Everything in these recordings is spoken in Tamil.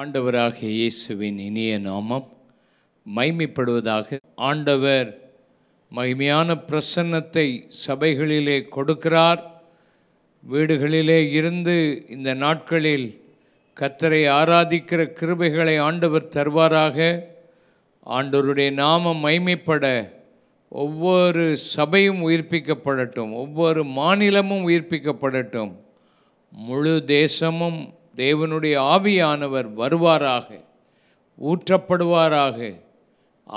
ஆண்டவராக இயேசுவின் இனிய நாமம் மைமைப்படுவதாக ஆண்டவர் மகிமையான பிரசன்னத்தை சபைகளிலே கொடுக்கிறார் வீடுகளிலே இருந்து இந்த நாட்களில் கத்தரை ஆராதிக்கிற கிருபைகளை ஆண்டவர் தருவாராக ஆண்டவருடைய நாமம் மைமைப்பட ஒவ்வொரு சபையும் உயிர்ப்பிக்கப்படட்டும் ஒவ்வொரு மாநிலமும் உயிர்ப்பிக்கப்படட்டும் முழு தேசமும் தேவனுடைய ஆவியானவர் வருவாராக ஊற்றப்படுவாராக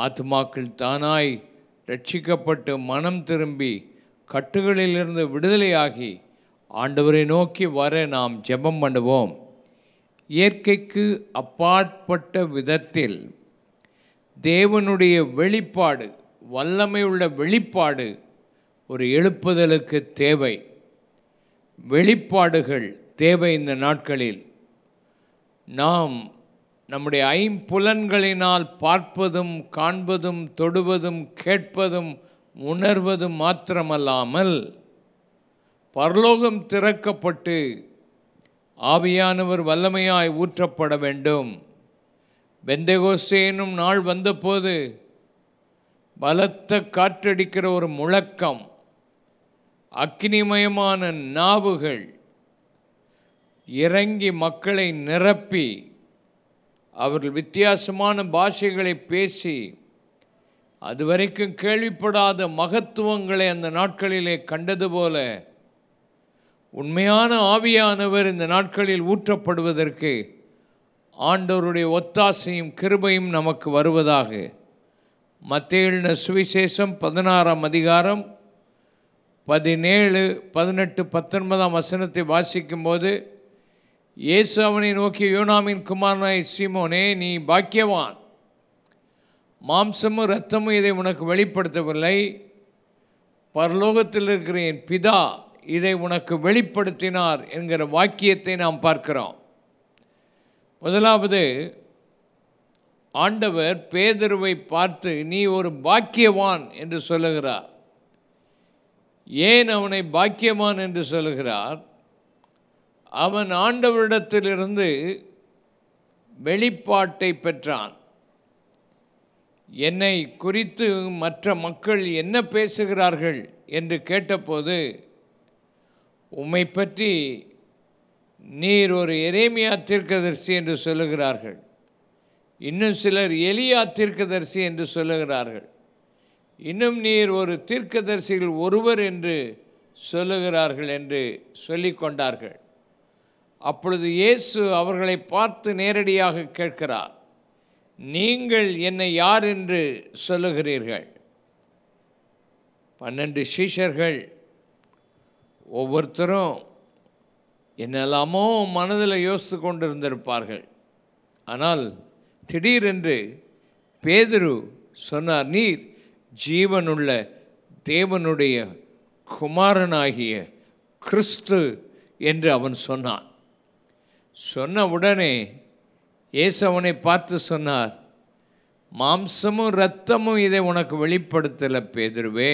ஆத்மாக்கள் தானாய் ரட்சிக்கப்பட்டு மனம் திரும்பி கட்டுகளிலிருந்து விடுதலையாகி ஆண்டவரை நோக்கி வர நாம் ஜெபம் பண்ணுவோம் இயற்கைக்கு அப்பாற்பட்ட விதத்தில் தேவனுடைய வெளிப்பாடு வல்லமை உள்ள வெளிப்பாடு ஒரு எழுப்புதலுக்கு தேவை வெளிப்பாடுகள் தேவை இந்த நாட்களில் நாம் நம்முடைய ஐம்புலன்களினால் பார்ப்பதும் காண்பதும் தொடுவதும் கேட்பதும் உணர்வதும் மாத்திரமல்லாமல் பரலோகம் திறக்கப்பட்டு ஆவியானவர் வல்லமையாய் ஊற்றப்பட வேண்டும் வெந்தகோசேனும் நாள் வந்தபோது பலத்த காற்றடிக்கிற ஒரு முழக்கம் அக்னிமயமான நாவுகள் இறங்கி மக்களை நிரப்பி அவர்கள் வித்தியாசமான பாஷைகளை பேசி அதுவரைக்கும் கேள்விப்படாத மகத்துவங்களை அந்த நாட்களிலே கண்டது போல உண்மையான ஆவியானவர் இந்த நாட்களில் ஊற்றப்படுவதற்கு ஆண்டவருடைய ஒத்தாசையும் கிருபையும் நமக்கு வருவதாக மத்தியில் சுவிசேஷம் பதினாறாம் அதிகாரம் பதினேழு பதினெட்டு பத்தொன்பதாம் வசனத்தை வாசிக்கும்போது இயேசு அவனை நோக்கி யோனாமின் குமாரனாய் சீமோனே நீ பாக்கியவான் மாம்சமும் இரத்தமும் இதை உனக்கு வெளிப்படுத்தவில்லை பரலோகத்தில் இருக்கிற என் பிதா இதை உனக்கு வெளிப்படுத்தினார் என்கிற வாக்கியத்தை நாம் பார்க்கிறோம் முதலாவது ஆண்டவர் பேதருவை பார்த்து நீ ஒரு பாக்கியவான் என்று சொல்லுகிறார் ஏன் அவனை பாக்கியவான் என்று சொல்லுகிறார் அவன் ஆண்டவரிடத்திலிருந்து வெளிப்பாட்டை பெற்றான் என்னை குறித்து மற்ற மக்கள் என்ன பேசுகிறார்கள் என்று கேட்டபோது உம்மை பற்றி நீர் ஒரு எரேமியா தீர்க்கதரிசி என்று சொல்லுகிறார்கள் இன்னும் சிலர் எலியா தீர்க்கதரிசி என்று சொல்லுகிறார்கள் இன்னும் நீர் ஒரு தீர்க்கதரிசிகள் ஒருவர் என்று சொல்லுகிறார்கள் என்று சொல்லிக்கொண்டார்கள் அப்பொழுது இயேசு அவர்களை பார்த்து நேரடியாக கேட்கிறார் நீங்கள் என்னை யார் என்று சொல்லுகிறீர்கள் பன்னெண்டு சீஷர்கள் ஒவ்வொருத்தரும் என்னெல்லாமோ மனதில் யோசித்து கொண்டிருந்திருப்பார்கள் ஆனால் திடீரென்று பேதுரு சொன்னார் நீர் ஜீவனுள்ள தேவனுடைய குமாரனாகிய கிறிஸ்து என்று அவன் சொன்னான் சொன்ன உடனே இயேசு அவனை பார்த்து சொன்னார் மாம்சமும் இரத்தமும் இதை உனக்கு வெளிப்படுத்தலை பேதுருவே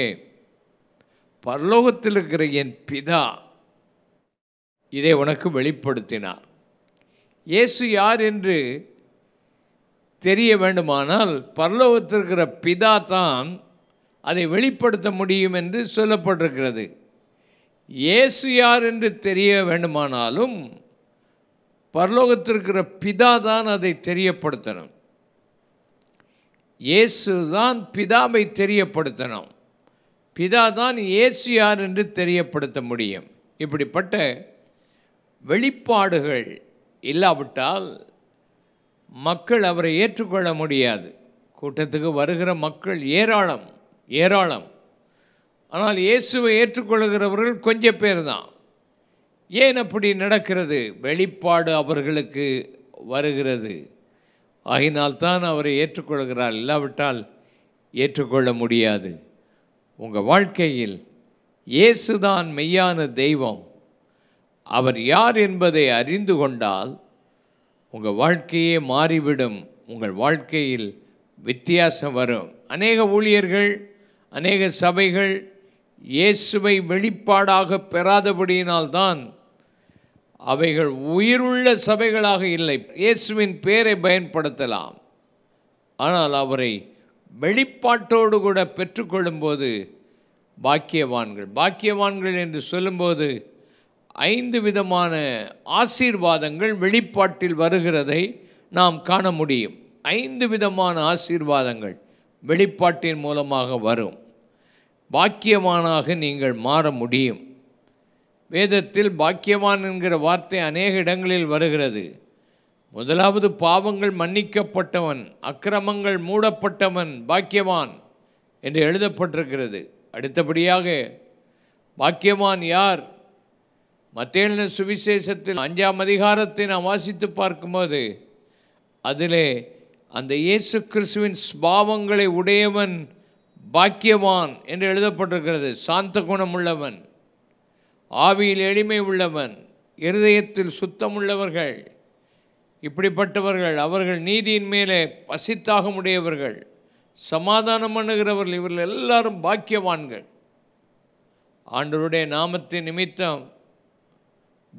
பரலோகத்தில் இருக்கிற என் பிதா இதை உனக்கு வெளிப்படுத்தினார் இயேசு யார் என்று தெரிய வேண்டுமானால் பரலோகத்தில் இருக்கிற பிதா தான் அதை வெளிப்படுத்த முடியும் என்று சொல்லப்பட்டிருக்கிறது இயேசு யார் என்று தெரிய வேண்டுமானாலும் பரலோகத்திற்கிற பிதா தான் அதை தெரியப்படுத்தணும் இயேசு தான் பிதாவை தெரியப்படுத்தணும் பிதா தான் இயேசு யார் என்று தெரியப்படுத்த முடியும் இப்படிப்பட்ட வெளிப்பாடுகள் இல்லாவிட்டால் மக்கள் அவரை ஏற்றுக்கொள்ள முடியாது கூட்டத்துக்கு வருகிற மக்கள் ஏராளம் ஏராளம் ஆனால் இயேசுவை ஏற்றுக்கொள்கிறவர்கள் கொஞ்சம் பேர் தான் ஏன் அப்படி நடக்கிறது வெளிப்பாடு அவர்களுக்கு வருகிறது ஆகினால்தான் அவரை ஏற்றுக்கொள்கிறார் இல்லாவிட்டால் ஏற்றுக்கொள்ள முடியாது உங்கள் வாழ்க்கையில் இயேசுதான் மெய்யான தெய்வம் அவர் யார் என்பதை அறிந்து கொண்டால் உங்கள் வாழ்க்கையே மாறிவிடும் உங்கள் வாழ்க்கையில் வித்தியாசம் வரும் அநேக ஊழியர்கள் அநேக சபைகள் இயேசுவை வெளிப்பாடாக பெறாதபடியினால்தான் அவைகள் உயிருள்ள சபைகளாக இல்லை இயேசுவின் பேரை பயன்படுத்தலாம் ஆனால் அவரை வெளிப்பாட்டோடு கூட பெற்றுக்கொள்ளும்போது பாக்கியவான்கள் பாக்கியவான்கள் என்று சொல்லும்போது ஐந்து விதமான ஆசீர்வாதங்கள் வெளிப்பாட்டில் வருகிறதை நாம் காண முடியும் ஐந்து விதமான ஆசீர்வாதங்கள் வெளிப்பாட்டின் மூலமாக வரும் பாக்கியமானாக நீங்கள் மாற முடியும் வேதத்தில் பாக்கியவான் என்கிற வார்த்தை அநேக இடங்களில் வருகிறது முதலாவது பாவங்கள் மன்னிக்கப்பட்டவன் அக்கிரமங்கள் மூடப்பட்டவன் பாக்கியவான் என்று எழுதப்பட்டிருக்கிறது அடுத்தபடியாக பாக்கியவான் யார் மத்தேலின சுவிசேஷத்தில் அஞ்சாம் அதிகாரத்தை நாம் வாசித்து பார்க்கும்போது அதிலே அந்த இயேசு கிறிஸ்துவின் ஸ்பாவங்களை உடையவன் பாக்கியவான் என்று எழுதப்பட்டிருக்கிறது சாந்த குணமுள்ளவன் ஆவியில் எளிமை உள்ளவன் இருதயத்தில் சுத்தமுள்ளவர்கள் இப்படிப்பட்டவர்கள் அவர்கள் நீதியின் மேலே பசித்தாக உடையவர்கள் சமாதானம் பண்ணுகிறவர்கள் இவர்கள் எல்லாரும் பாக்கியவான்கள் ஆண்டருடைய நாமத்தின் நிமித்தம்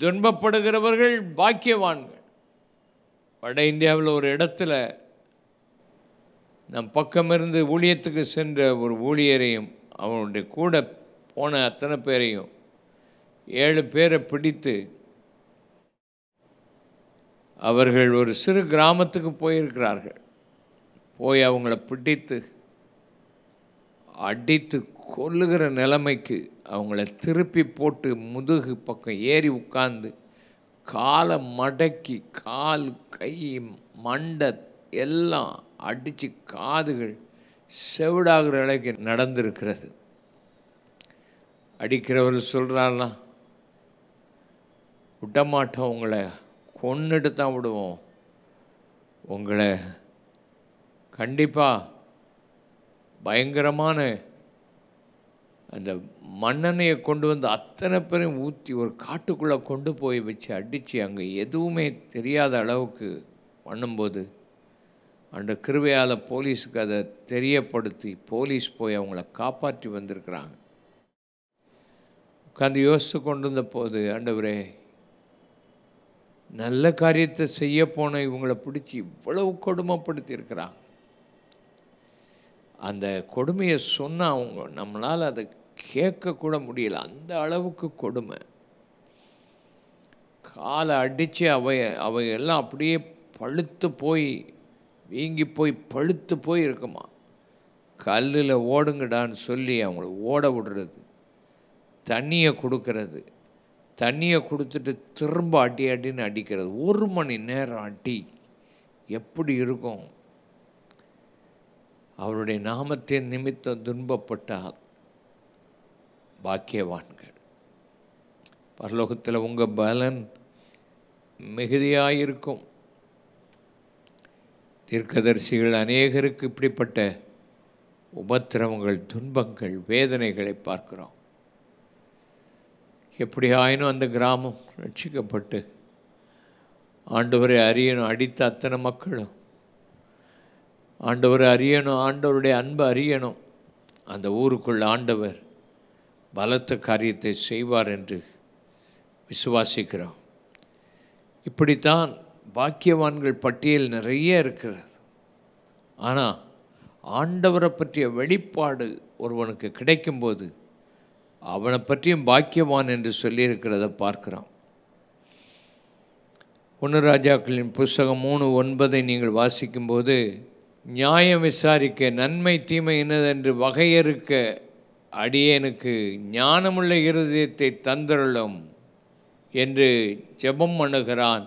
துன்பப்படுகிறவர்கள் பாக்கியவான்கள் வட இந்தியாவில் ஒரு இடத்துல நம் பக்கம் இருந்து ஊழியத்துக்கு சென்ற ஒரு ஊழியரையும் அவனுடைய கூட போன அத்தனை பேரையும் ஏழு பேரை பிடித்து அவர்கள் ஒரு சிறு கிராமத்துக்கு போயிருக்கிறார்கள் போய் அவங்கள பிடித்து அடித்து கொல்லுகிற நிலைமைக்கு அவங்கள திருப்பி போட்டு முதுகு பக்கம் ஏறி உட்காந்து காலை மடக்கி கால் கை மண்டை எல்லாம் அடித்து காதுகள் செவிடாகிற அளவுக்கு நடந்திருக்கிறது அடிக்கிறவர் சொல்கிறாருன்னா விட்டமாட்டோம் உங்களை கொன்னுட்டு தான் விடுவோம் உங்களை கண்டிப்பாக பயங்கரமான அந்த மண்ணெண்ணையை கொண்டு வந்து அத்தனை பேரையும் ஊற்றி ஒரு காட்டுக்குள்ளே கொண்டு போய் வச்சு அடித்து அங்கே எதுவுமே தெரியாத அளவுக்கு பண்ணும்போது அந்த கிருவையால் போலீஸுக்கு அதை தெரியப்படுத்தி போலீஸ் போய் அவங்கள காப்பாற்றி வந்திருக்கிறாங்க உட்காந்து யோசித்து கொண்டு வந்த போது அண்டவரே நல்ல காரியத்தை செய்ய போன இவங்களை பிடிச்சி இவ்வளவு கொடுமைப்படுத்தியிருக்கிறான் அந்த கொடுமையை சொன்னால் அவங்க நம்மளால் அதை கேட்கக்கூட முடியல அந்த அளவுக்கு கொடுமை காலை அடித்து அவைய அவையெல்லாம் அப்படியே பழுத்து போய் வீங்கி போய் பழுத்து போய் இருக்குமா கல்லில் ஓடுங்கடான்னு சொல்லி அவங்கள ஓட விடுறது தண்ணியை கொடுக்கறது தண்ணியை கொடுத்துட்டு திரும்ப அடி அடின்னு அடிக்கிறது ஒரு மணி நேரம் அடி எப்படி இருக்கும் அவருடைய நாமத்தின் நிமித்தம் துன்பப்பட்டால் பாக்கியவான்கள் பரலோகத்தில் உங்கள் பலன் மிகுதியாயிருக்கும் தீர்க்கதரிசிகள் அநேகருக்கு இப்படிப்பட்ட உபத்திரவங்கள் துன்பங்கள் வேதனைகளை பார்க்குறோம் எப்படி ஆயினும் அந்த கிராமம் ரட்சிக்கப்பட்டு ஆண்டவரை அறியணும் அடித்த அத்தனை மக்களும் ஆண்டவரை அறியணும் ஆண்டவருடைய அன்பை அறியணும் அந்த ஊருக்குள் ஆண்டவர் பலத்த காரியத்தை செய்வார் என்று விசுவாசிக்கிறோம் இப்படித்தான் பாக்கியவான்கள் பட்டியல் நிறைய இருக்கிறது ஆனால் ஆண்டவரை பற்றிய வெளிப்பாடு ஒருவனுக்கு கிடைக்கும்போது அவனை பற்றியும் பாக்கியவான் என்று சொல்லியிருக்கிறத பார்க்கிறான் ஒன்று ராஜாக்களின் புஸ்தகம் மூணு ஒன்பதை நீங்கள் வாசிக்கும்போது நியாயம் விசாரிக்க நன்மை தீமை என்னதென்று வகையறுக்க அடியேனுக்கு ஞானமுள்ள இருதயத்தை தந்தருளும் என்று ஜெபம் பண்ணுகிறான்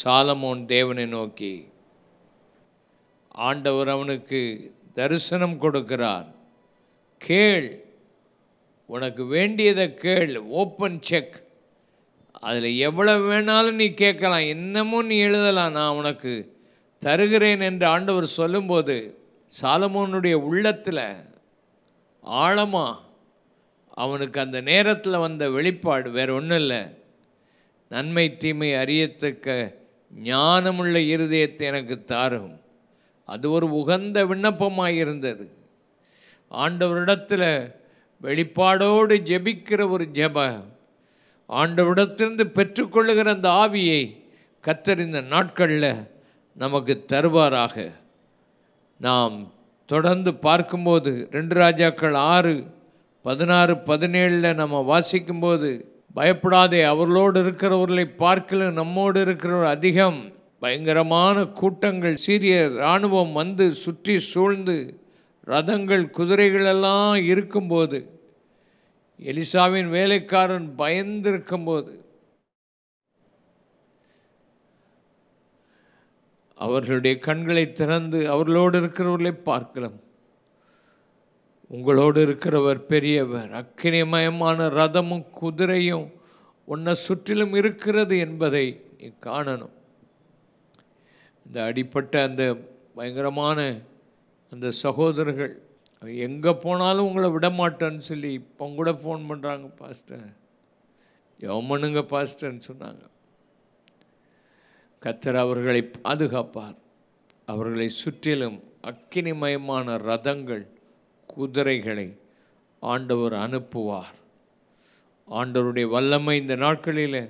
சாலமோன் தேவனை நோக்கி ஆண்டவர் அவனுக்கு தரிசனம் கொடுக்கிறார் கேள் உனக்கு வேண்டியதை கேள் ஓப்பன் செக் அதில் எவ்வளோ வேணாலும் நீ கேட்கலாம் இன்னமும் நீ எழுதலாம் நான் உனக்கு தருகிறேன் என்று ஆண்டவர் சொல்லும்போது சாலமோனுடைய உள்ளத்தில் ஆழமாக அவனுக்கு அந்த நேரத்தில் வந்த வெளிப்பாடு வேறு ஒன்றும் இல்லை நன்மை தீமை அறியத்தக்க ஞானமுள்ள இருதயத்தை எனக்கு தாரும் அது ஒரு உகந்த விண்ணப்பமாக இருந்தது ஆண்டவரிடத்தில் வெளிப்பாடோடு ஜெபிக்கிற ஒரு ஜெப ஆண்டவிடத்திலிருந்து பெற்றுக்கொள்ளுகிற அந்த ஆவியை கத்தறிந்த நாட்களில் நமக்கு தருவாராக நாம் தொடர்ந்து பார்க்கும்போது ரெண்டு ராஜாக்கள் ஆறு பதினாறு பதினேழில் நம்ம வாசிக்கும்போது பயப்படாதே அவர்களோடு இருக்கிறவர்களை பார்க்கல நம்மோடு இருக்கிறவர் அதிகம் பயங்கரமான கூட்டங்கள் சீரிய இராணுவம் வந்து சுற்றி சூழ்ந்து ரதங்கள் குதிரைகளெல்லாம் இருக்கும்போது எலிசாவின் வேலைக்காரன் பயந்திருக்கும்போது அவர்களுடைய கண்களை திறந்து அவர்களோடு இருக்கிறவர்களை பார்க்கலாம் உங்களோடு இருக்கிறவர் பெரியவர் அக்கினிமயமான ரதமும் குதிரையும் உன்னை சுற்றிலும் இருக்கிறது என்பதை நீ காணணும் இந்த அடிப்பட்ட அந்த பயங்கரமான அந்த சகோதரர்கள் எங்கே போனாலும் உங்களை விட மாட்டேன்னு சொல்லி இப்போ கூட ஃபோன் பண்ணுறாங்க பாஸ்டர் எவமனுங்க பாஸ்டர்ன்னு சொன்னாங்க கத்தர் அவர்களை பாதுகாப்பார் அவர்களை சுற்றிலும் அக்கினிமயமான ரதங்கள் குதிரைகளை ஆண்டவர் அனுப்புவார் ஆண்டவருடைய வல்லமை இந்த நாட்களில்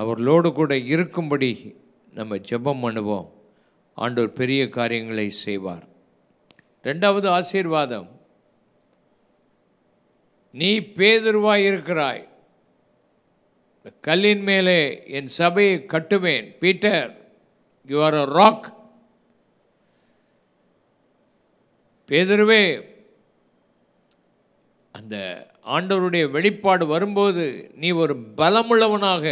அவர்களோடு கூட இருக்கும்படி நம்ம ஜெபம் பண்ணுவோம் ஆண்டவர் பெரிய காரியங்களை செய்வார் ரெண்டாவது ஆசீர்வாதம் நீ பேதுருவாய் இருக்கிறாய் கல்லின் மேலே என் சபையை கட்டுவேன் Peter you are a rock பேதுருவே அந்த ஆண்டவருடைய வெளிப்பாடு வரும்போது நீ ஒரு பலமுள்ளவனாக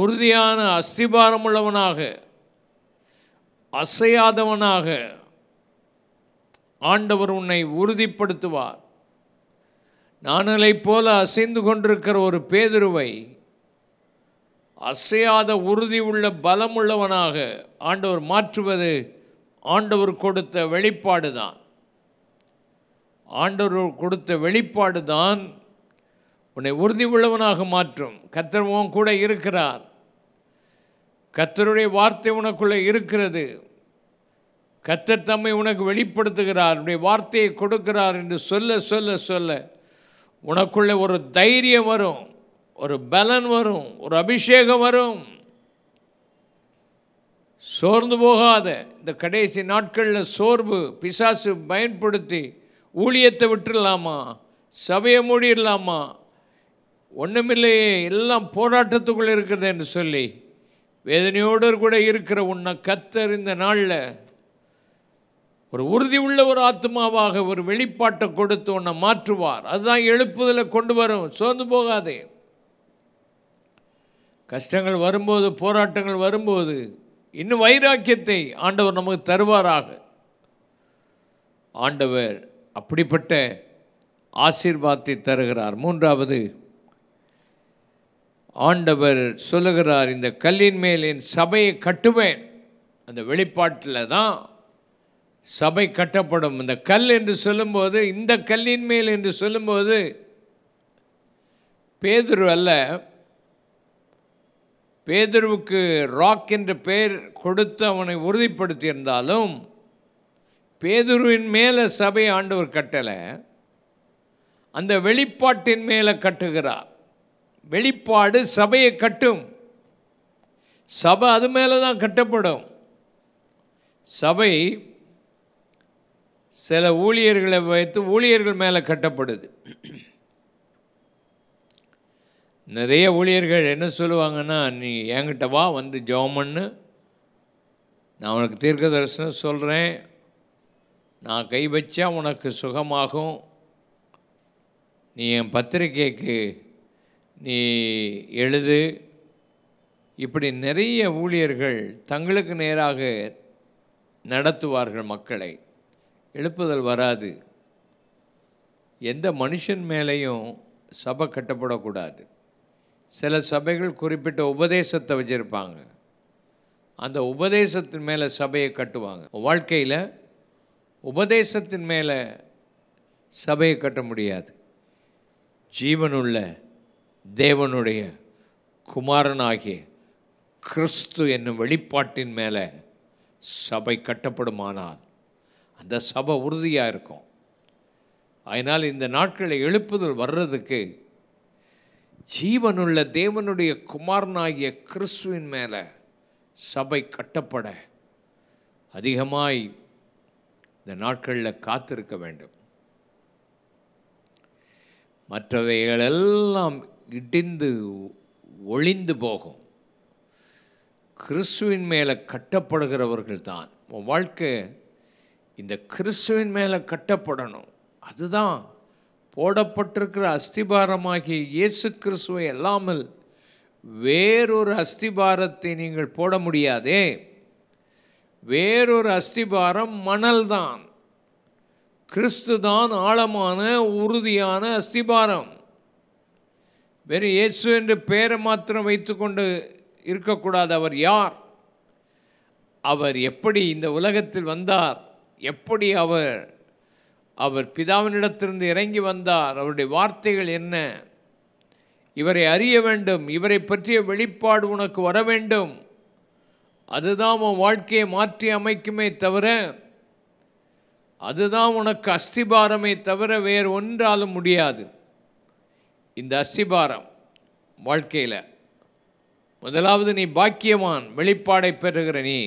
உறுதியான அஸ்திபாரமுள்ளவனாக அசையாதவனாக ஆண்டவர் உன்னை உறுதிப்படுத்துவார் நானலை போல அசைந்து கொண்டிருக்கிற ஒரு பேதுருவை அசையாத உறுதி உள்ள பலமுள்ளவனாக ஆண்டவர் மாற்றுவது ஆண்டவர் கொடுத்த வெளிப்பாடு தான் ஆண்டவர் கொடுத்த வெளிப்பாடு தான் உன்னை உறுதி உள்ளவனாக மாற்றும் கத்தர்வம் கூட இருக்கிறார் கத்தருடைய வார்த்தை உனக்குள்ளே இருக்கிறது கத்தர் தம்மை உனக்கு வெளிப்படுத்துகிறார் உடைய வார்த்தையை கொடுக்கிறார் என்று சொல்ல சொல்ல சொல்ல உனக்குள்ளே ஒரு தைரியம் வரும் ஒரு பலன் வரும் ஒரு அபிஷேகம் வரும் சோர்ந்து போகாத இந்த கடைசி நாட்களில் சோர்வு பிசாசு பயன்படுத்தி ஊழியத்தை விட்டுடலாமா சபையை மூடிடலாமா ஒன்றுமில்லையே எல்லாம் போராட்டத்துக்குள்ளே இருக்கிறது என்று சொல்லி வேதனையோடு கூட இருக்கிற உன்னை கத்தர் இந்த நாளில் ஒரு உறுதி உள்ள ஒரு ஆத்மாவாக ஒரு வெளிப்பாட்டை கொடுத்து உன்னை மாற்றுவார் அதுதான் எழுப்புதலை கொண்டு வரும் சோர்ந்து போகாதே கஷ்டங்கள் வரும்போது போராட்டங்கள் வரும்போது இன்னும் வைராக்கியத்தை ஆண்டவர் நமக்கு தருவாராக ஆண்டவர் அப்படிப்பட்ட ஆசீர்வாதத்தை தருகிறார் மூன்றாவது ஆண்டவர் சொல்லுகிறார் இந்த கல்லின் மேல் என் சபையை கட்டுவேன் அந்த வெளிப்பாட்டில் தான் சபை கட்டப்படும் இந்த கல் என்று சொல்லும்போது இந்த கல்லின் மேல் என்று சொல்லும்போது பேதுரு அல்ல பேதுருவுக்கு ராக் என்று பெயர் கொடுத்து அவனை உறுதிப்படுத்தியிருந்தாலும் பேதுருவின் மேலே சபை ஆண்டவர் கட்டலை அந்த வெளிப்பாட்டின் மேலே கட்டுகிறார் வெளிப்பாடு சபையை கட்டும் சபை அது மேலே தான் கட்டப்படும் சபை சில ஊழியர்களை வைத்து ஊழியர்கள் மேலே கட்டப்படுது நிறைய ஊழியர்கள் என்ன சொல்லுவாங்கன்னா நீ என்கிட்ட வா வந்து ஜோமன்னு நான் உனக்கு தீர்க்க தரிசனம் சொல்கிறேன் நான் கை வச்சா உனக்கு சுகமாகும் நீ என் பத்திரிகைக்கு நீ எழுது இப்படி நிறைய ஊழியர்கள் தங்களுக்கு நேராக நடத்துவார்கள் மக்களை எழுப்புதல் வராது எந்த மனுஷன் மேலேயும் சபை கட்டப்படக்கூடாது சில சபைகள் குறிப்பிட்ட உபதேசத்தை வச்சுருப்பாங்க அந்த உபதேசத்தின் மேலே சபையை கட்டுவாங்க வாழ்க்கையில் உபதேசத்தின் மேலே சபையை கட்ட முடியாது ஜீவனுள்ள தேவனுடைய குமாரனாகிய கிறிஸ்து என்னும் வெளிப்பாட்டின் மேலே சபை கட்டப்படுமானால் அந்த சபை உறுதியாக இருக்கும் அதனால் இந்த நாட்களை எழுப்புதல் வர்றதுக்கு ஜீவனுள்ள தேவனுடைய குமாரனாகிய கிறிஸ்துவின் மேலே சபை கட்டப்பட அதிகமாய் இந்த நாட்களில் காத்திருக்க வேண்டும் மற்றவைகளெல்லாம் இடிந்து ஒளிந்து போகும் கிறிஸ்துவின் மேலே கட்டப்படுகிறவர்கள் தான் வாழ்க்கை இந்த கிறிஸ்துவின் மேலே கட்டப்படணும் அதுதான் போடப்பட்டிருக்கிற அஸ்திபாரமாகிய இயேசு கிறிஸ்துவை அல்லாமல் வேறொரு அஸ்திபாரத்தை நீங்கள் போட முடியாதே வேறொரு அஸ்திபாரம் மணல்தான் கிறிஸ்து தான் ஆழமான உறுதியான அஸ்திபாரம் வெறும் இயேசு என்று பெயரை மாத்திரம் வைத்துக்கொண்டு இருக்கக்கூடாது அவர் யார் அவர் எப்படி இந்த உலகத்தில் வந்தார் எப்படி அவர் அவர் பிதாவினிடத்திலிருந்து இறங்கி வந்தார் அவருடைய வார்த்தைகள் என்ன இவரை அறிய வேண்டும் இவரை பற்றிய வெளிப்பாடு உனக்கு வர வேண்டும் அதுதான் உன் வாழ்க்கையை மாற்றி அமைக்குமே தவிர அதுதான் உனக்கு அஸ்திபாரமே தவிர வேறு ஒன்றாலும் முடியாது இந்த அஸ்திபாரம் வாழ்க்கையில் முதலாவது நீ பாக்கியமான் வெளிப்பாடை பெறுகிற நீ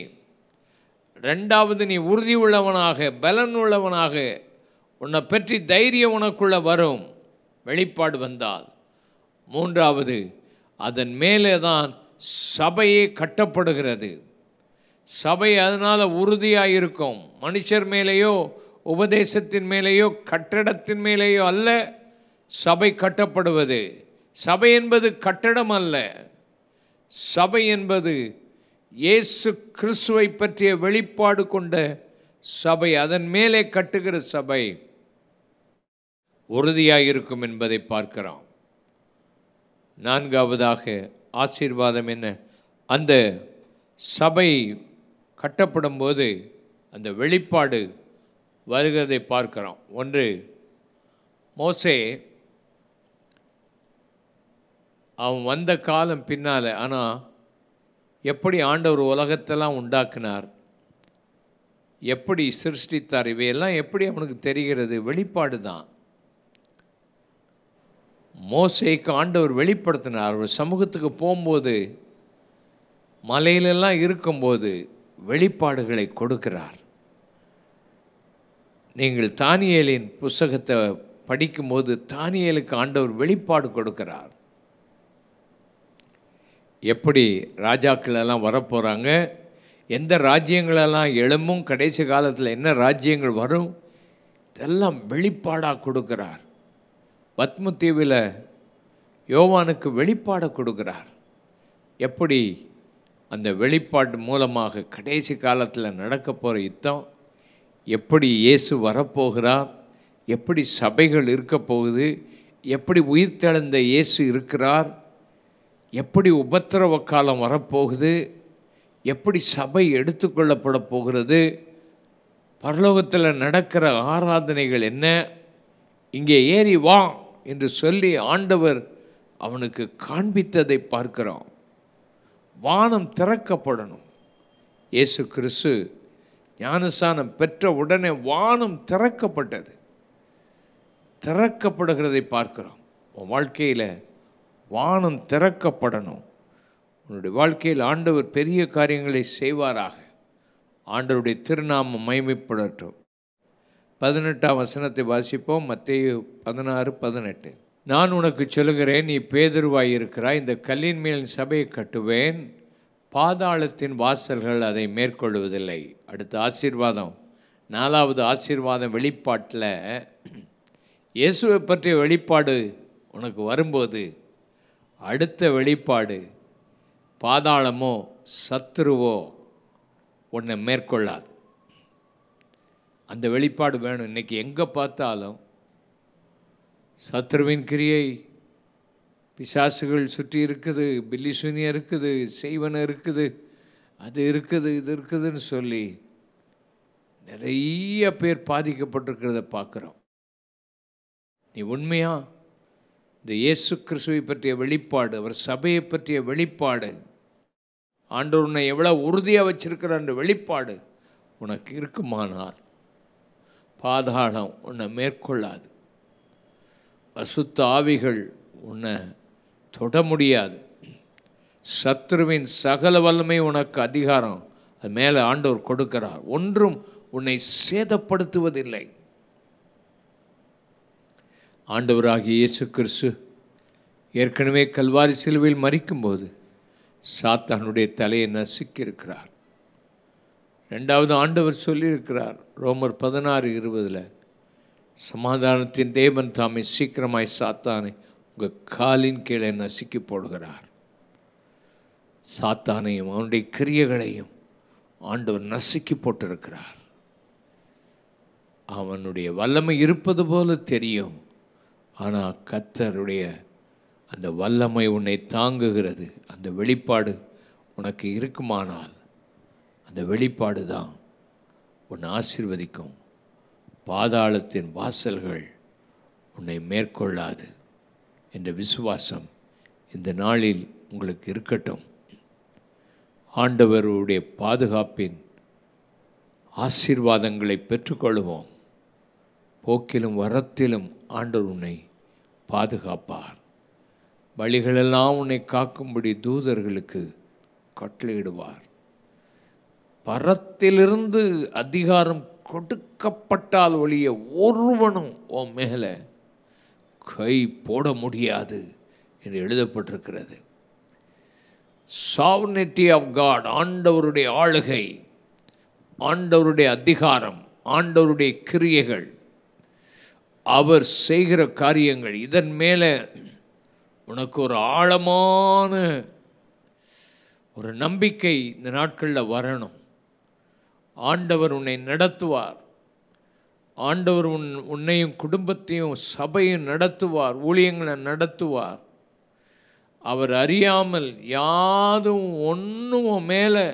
ரெண்டாவது நீ உறுதி உள்ளவனாக பலன் உள்ளவனாக உன்னை பற்றி தைரியம் உனக்குள்ளே வரும் வெளிப்பாடு வந்தால் மூன்றாவது அதன் மேலே தான் சபையே கட்டப்படுகிறது சபை அதனால் உறுதியாக இருக்கும் மனுஷர் மேலேயோ உபதேசத்தின் மேலேயோ கட்டடத்தின் மேலேயோ அல்ல சபை கட்டப்படுவது சபை என்பது கட்டடம் அல்ல சபை என்பது இயேசு கிறிஸ்துவை பற்றிய வெளிப்பாடு கொண்ட சபை அதன் மேலே கட்டுகிற சபை உறுதியாக இருக்கும் என்பதை பார்க்கிறோம் நான்காவதாக ஆசீர்வாதம் என்ன அந்த சபை கட்டப்படும் போது அந்த வெளிப்பாடு வருகிறதை பார்க்கிறோம் ஒன்று மோசே அவன் வந்த காலம் பின்னால் ஆனால் எப்படி ஆண்டவர் உலகத்தெல்லாம் உண்டாக்கினார் எப்படி சிருஷ்டித்தார் இவையெல்லாம் எப்படி அவனுக்கு தெரிகிறது வெளிப்பாடு தான் மோசைக்கு ஆண்டவர் வெளிப்படுத்தினார் ஒரு சமூகத்துக்கு போகும்போது மலையிலெல்லாம் இருக்கும்போது வெளிப்பாடுகளை கொடுக்கிறார் நீங்கள் தானியலின் புஸ்தகத்தை படிக்கும்போது தானியலுக்கு ஆண்டவர் வெளிப்பாடு கொடுக்கிறார் எப்படி ராஜாக்களெல்லாம் வரப்போகிறாங்க எந்த ராஜ்யங்களெல்லாம் எழும்பும் கடைசி காலத்தில் என்ன ராஜ்யங்கள் வரும் இதெல்லாம் வெளிப்பாடாக கொடுக்குறார் பத்ம யோவானுக்கு வெளிப்பாடை கொடுக்குறார் எப்படி அந்த வெளிப்பாடு மூலமாக கடைசி காலத்தில் நடக்க போகிற யுத்தம் எப்படி இயேசு வரப்போகிறார் எப்படி சபைகள் இருக்க போகுது எப்படி உயிர்த்தெழுந்த இயேசு இருக்கிறார் எப்படி உபத்திரவ காலம் வரப்போகுது எப்படி சபை எடுத்துக்கொள்ளப்பட போகிறது பரலோகத்தில் நடக்கிற ஆராதனைகள் என்ன இங்கே ஏறி வா என்று சொல்லி ஆண்டவர் அவனுக்கு காண்பித்ததை பார்க்கிறோம் வானம் திறக்கப்படணும் இயேசு கிறிஸ்து ஞானசானம் பெற்ற உடனே வானம் திறக்கப்பட்டது திறக்கப்படுகிறதை பார்க்கிறோம் உன் வாழ்க்கையில் வானம் திறக்கப்படணும் உன்னுடைய வாழ்க்கையில் ஆண்டவர் பெரிய காரியங்களை செய்வாராக ஆண்டவருடைய திருநாமம் மயமைப்படட்டும் பதினெட்டாம் வசனத்தை வாசிப்போம் மத்திய பதினாறு பதினெட்டு நான் உனக்கு சொல்லுகிறேன் நீ பேதருவாய் இருக்கிறாய் இந்த கல்லின் மேல் சபையை கட்டுவேன் பாதாளத்தின் வாசல்கள் அதை மேற்கொள்வதில்லை அடுத்த ஆசீர்வாதம் நாலாவது ஆசீர்வாதம் வெளிப்பாட்டில் இயேசுவை பற்றிய வெளிப்பாடு உனக்கு வரும்போது அடுத்த வெளிப்பாடு பாதாளமோ சத்துருவோ உன்னை மேற்கொள்ளாது அந்த வெளிப்பாடு வேணும் இன்றைக்கி எங்கே பார்த்தாலும் சத்ருவின் கிரியை பிசாசுகள் சுற்றி இருக்குது பில்லி சுனி இருக்குது செய்வன் இருக்குது அது இருக்குது இது இருக்குதுன்னு சொல்லி நிறைய பேர் பாதிக்கப்பட்டிருக்கிறத பார்க்குறோம் நீ உண்மையாக இந்த இயேசு கிறிஸ்துவை பற்றிய வெளிப்பாடு அவர் சபையை பற்றிய வெளிப்பாடு ஆண்டவர் உன்னை எவ்வளோ உறுதியாக வச்சிருக்கிற அந்த வெளிப்பாடு உனக்கு இருக்குமானால் பாதாளம் உன்னை மேற்கொள்ளாது அசுத்த ஆவிகள் உன்னை தொட முடியாது சத்ருவின் சகல வல்லமை உனக்கு அதிகாரம் அது மேலே ஆண்டவர் கொடுக்கிறார் ஒன்றும் உன்னை சேதப்படுத்துவதில்லை ஆண்டவராகிய இயேசு கிறிஸ்து ஏற்கனவே கல்வாரி சிலுவையில் மறிக்கும்போது சாத்தானுடைய தலையை நசுக்கியிருக்கிறார் ரெண்டாவது ஆண்டவர் சொல்லியிருக்கிறார் ரோமர் பதினாறு இருபதில் சமாதானத்தின் தேவன் தாமை சீக்கிரமாய் சாத்தானை உங்கள் காலின் கீழே நசுக்கி போடுகிறார் சாத்தானையும் அவனுடைய கிரியைகளையும் ஆண்டவர் நசுக்கி போட்டிருக்கிறார் அவனுடைய வல்லமை இருப்பது போல தெரியும் ஆனால் கத்தருடைய அந்த வல்லமை உன்னை தாங்குகிறது அந்த வெளிப்பாடு உனக்கு இருக்குமானால் அந்த வெளிப்பாடு தான் உன்னை ஆசிர்வதிக்கும் பாதாளத்தின் வாசல்கள் உன்னை மேற்கொள்ளாது என்ற விசுவாசம் இந்த நாளில் உங்களுக்கு இருக்கட்டும் ஆண்டவருடைய பாதுகாப்பின் ஆசீர்வாதங்களை பெற்றுக்கொள்வோம் போக்கிலும் வரத்திலும் ஆண்டவர் உன்னை பாதுகாப்பார் வழிகளெல்லாம் உன்னை காக்கும்படி தூதர்களுக்கு கட்டளையிடுவார் பரத்திலிருந்து அதிகாரம் கொடுக்கப்பட்டால் ஒழிய ஒருவனும் உன் மேலே கை போட முடியாது என்று எழுதப்பட்டிருக்கிறது சாவர்னிட்டி ஆஃப் காட் ஆண்டவருடைய ஆளுகை ஆண்டவருடைய அதிகாரம் ஆண்டவருடைய கிரியைகள் அவர் செய்கிற காரியங்கள் இதன் மேலே உனக்கு ஒரு ஆழமான ஒரு நம்பிக்கை இந்த நாட்களில் வரணும் ஆண்டவர் உன்னை நடத்துவார் ஆண்டவர் உன் உன்னையும் குடும்பத்தையும் சபையும் நடத்துவார் ஊழியங்களை நடத்துவார் அவர் அறியாமல் யாதும் ஒன்றும் மேலே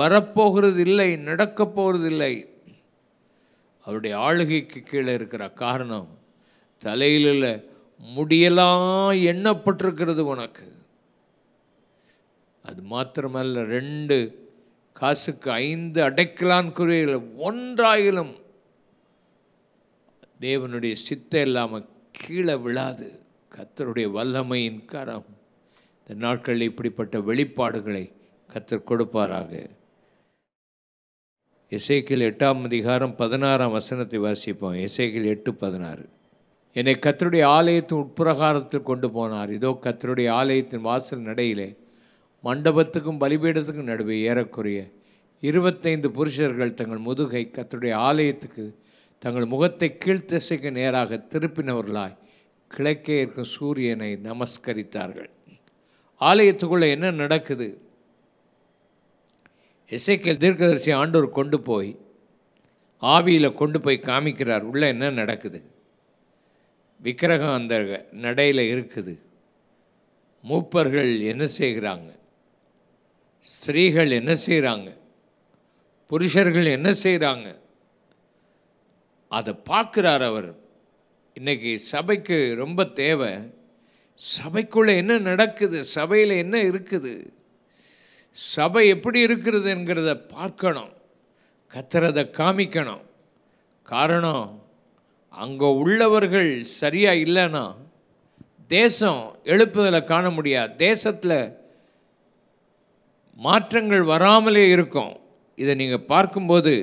வரப்போகிறது இல்லை நடக்கப்போகிறது இல்லை அவருடைய ஆளுகைக்கு கீழே இருக்கிற காரணம் தலையில் முடியலாம் எண்ணப்பட்டிருக்கிறது உனக்கு அது மாத்திரமல்ல ரெண்டு காசுக்கு ஐந்து அடைக்கலான் குறியில் ஒன்றாயிலும் தேவனுடைய சித்த இல்லாமல் கீழே விழாது கத்தருடைய வல்லமையின் கரம் இந்த நாட்களில் இப்படிப்பட்ட வெளிப்பாடுகளை கத்தர் கொடுப்பாராக இசைக்கில் எட்டாம் அதிகாரம் பதினாறாம் வசனத்தை வாசிப்போம் இசைக்கில் எட்டு பதினாறு என்னை கத்தருடைய ஆலயத்தின் உட்பிரகாரத்தில் கொண்டு போனார் இதோ கத்தருடைய ஆலயத்தின் வாசல் நடையிலே மண்டபத்துக்கும் பலிபீடத்துக்கும் நடுவே ஏறக்குறைய இருபத்தைந்து புருஷர்கள் தங்கள் முதுகை கத்தருடைய ஆலயத்துக்கு தங்கள் முகத்தை கீழ்த்திசைக்கு நேராக திருப்பினவர்களாய் கிழக்கே இருக்கும் சூரியனை நமஸ்கரித்தார்கள் ஆலயத்துக்குள்ளே என்ன நடக்குது இசைக்கேல் தீர்க்கதரிசி ஆண்டோர் கொண்டு போய் ஆவியில் கொண்டு போய் காமிக்கிறார் உள்ளே என்ன நடக்குது விக்கிரகம் அந்த நடையில் இருக்குது மூப்பர்கள் என்ன செய்கிறாங்க ஸ்திரீகள் என்ன செய்கிறாங்க புருஷர்கள் என்ன செய்கிறாங்க அதை பார்க்குறார் அவர் இன்றைக்கி சபைக்கு ரொம்ப தேவை சபைக்குள்ளே என்ன நடக்குது சபையில் என்ன இருக்குது சபை எப்படி இருக்கிறது என்கிறத பார்க்கணும் கத்துறதை காமிக்கணும் காரணம் அங்கே உள்ளவர்கள் சரியாக இல்லைன்னா தேசம் எழுப்புதலை காண முடியாது தேசத்தில் மாற்றங்கள் வராமலே இருக்கும் இதை நீங்கள் பார்க்கும்போது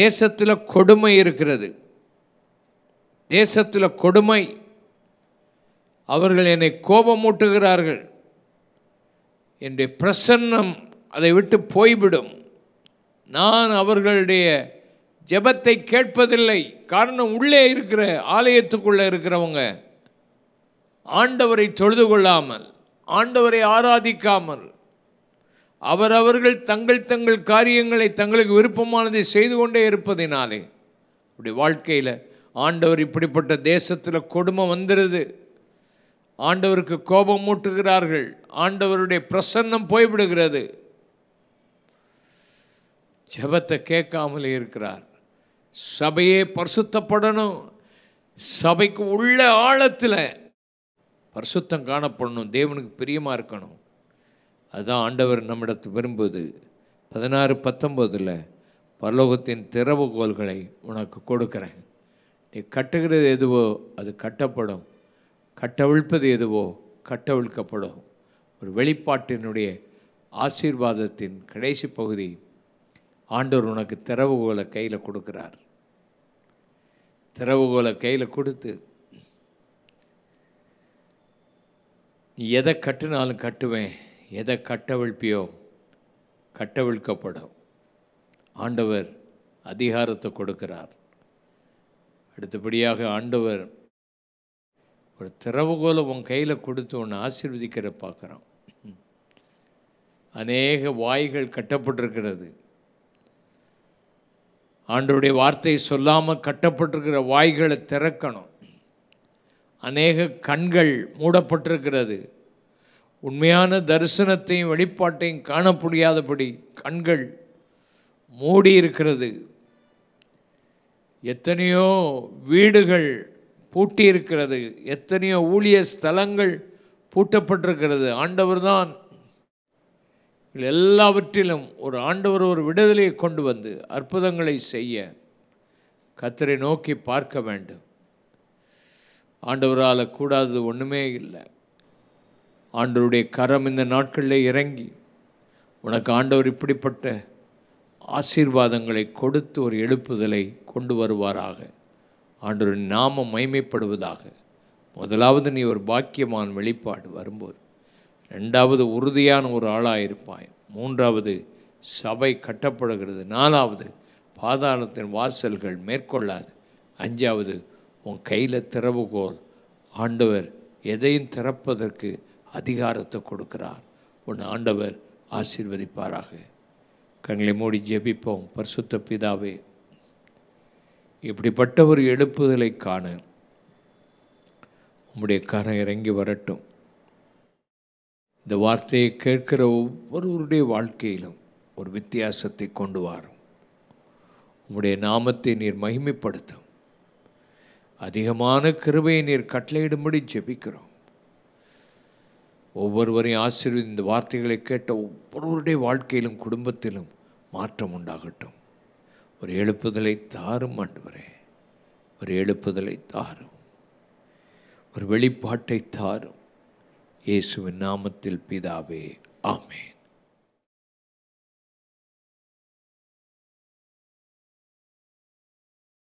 தேசத்தில் கொடுமை இருக்கிறது தேசத்தில் கொடுமை அவர்கள் என்னை கோபமூட்டுகிறார்கள் என்னுடைய பிரசன்னம் அதை விட்டு போய்விடும் நான் அவர்களுடைய ஜெபத்தை கேட்பதில்லை காரணம் உள்ளே இருக்கிற ஆலயத்துக்குள்ளே இருக்கிறவங்க ஆண்டவரை தொழுது கொள்ளாமல் ஆண்டவரை ஆராதிக்காமல் அவரவர்கள் தங்கள் தங்கள் காரியங்களை தங்களுக்கு விருப்பமானதை செய்து கொண்டே இருப்பதினாலே அப்படி வாழ்க்கையில் ஆண்டவர் இப்படிப்பட்ட தேசத்தில் கொடுமை வந்துடுது ஆண்டவருக்கு கோபம் மூட்டுகிறார்கள் ஆண்டவருடைய பிரசன்னம் போய்விடுகிறது ஜபத்தை கேட்காமலே இருக்கிறார் சபையே பரிசுத்தப்படணும் சபைக்கு உள்ள ஆழத்தில் பரிசுத்தம் காணப்படணும் தேவனுக்கு பிரியமாக இருக்கணும் அதுதான் ஆண்டவர் நம்மிடத்து விரும்புவது பதினாறு பத்தொம்போதில் பரலோகத்தின் திறவுகோள்களை உனக்கு கொடுக்குறேன் நீ கட்டுகிறது எதுவோ அது கட்டப்படும் கட்டவிழ்ப்பது எதுவோ கட்டவிழ்க்கப்படும் ஒரு வெளிப்பாட்டினுடைய ஆசீர்வாதத்தின் கடைசி பகுதி ஆண்டவர் உனக்கு திறவுகோலை கையில் கொடுக்குறார் திறவுகோலை கையில் கொடுத்து நீ எதை கட்டுனாலும் கட்டுவேன் எதை கட்டவிழ்ப்பியோ கட்டவிழ்க்கப்படும் ஆண்டவர் அதிகாரத்தை கொடுக்கிறார் அடுத்தபடியாக ஆண்டவர் ஒரு திறவுகோலை உன் கையில் கொடுத்து உன்னை ஆசீர்வதிக்கிற பார்க்குறான் அநேக வாய்கள் கட்டப்பட்டிருக்கிறது ஆண்டோடைய வார்த்தை சொல்லாமல் கட்டப்பட்டிருக்கிற வாய்களை திறக்கணும் அநேக கண்கள் மூடப்பட்டிருக்கிறது உண்மையான தரிசனத்தையும் வெளிப்பாட்டையும் காண முடியாதபடி கண்கள் மூடி இருக்கிறது எத்தனையோ வீடுகள் பூட்டியிருக்கிறது எத்தனையோ ஊழிய ஸ்தலங்கள் பூட்டப்பட்டிருக்கிறது ஆண்டவர் தான் எல்லாவற்றிலும் ஒரு ஆண்டவர் ஒரு விடுதலையை கொண்டு வந்து அற்புதங்களை செய்ய கத்தரை நோக்கி பார்க்க வேண்டும் ஆண்டவரால் கூடாதது ஒன்றுமே இல்லை ஆண்டவருடைய கரம் இந்த நாட்களில் இறங்கி உனக்கு ஆண்டவர் இப்படிப்பட்ட ஆசீர்வாதங்களை கொடுத்து ஒரு எழுப்புதலை கொண்டு வருவாராக ஆண்டோர் நாமம் மைமைப்படுவதாக முதலாவது நீ ஒரு பாக்கியமான வெளிப்பாடு வரும்போது ரெண்டாவது உறுதியான ஒரு ஆளாக இருப்பாய் மூன்றாவது சபை கட்டப்படுகிறது நாலாவது பாதாளத்தின் வாசல்கள் மேற்கொள்ளாது அஞ்சாவது உன் கையில் திறவுகோல் ஆண்டவர் எதையும் திறப்பதற்கு அதிகாரத்தை கொடுக்கிறார் உன் ஆண்டவர் ஆசீர்வதிப்பாராக கண்களை மூடி ஜெபிப்போம் பரிசுத்த பிதாவே இப்படிப்பட்ட ஒரு எழுப்புதலை காண உம்முடைய கரம் இறங்கி வரட்டும் இந்த வார்த்தையை கேட்கிற ஒவ்வொருவருடைய வாழ்க்கையிலும் ஒரு வித்தியாசத்தை கொண்டு வரும் உம்முடைய நாமத்தை நீர் மகிமைப்படுத்தும் அதிகமான கிருபையை நீர் கட்டளையிடும்படி ஜெபிக்கிறோம் ஒவ்வொருவரையும் ஆசீர்வதி இந்த வார்த்தைகளை கேட்ட ஒவ்வொருவருடைய வாழ்க்கையிலும் குடும்பத்திலும் மாற்றம் உண்டாகட்டும் ஒரு எழுப்புதலை தாரும் ஆண்டவரே ஒரு எழுப்புதலை தாரும் ஒரு வெளிப்பாட்டை தாரும் இயேசுவின் நாமத்தில் பிதாவே ஆமேன்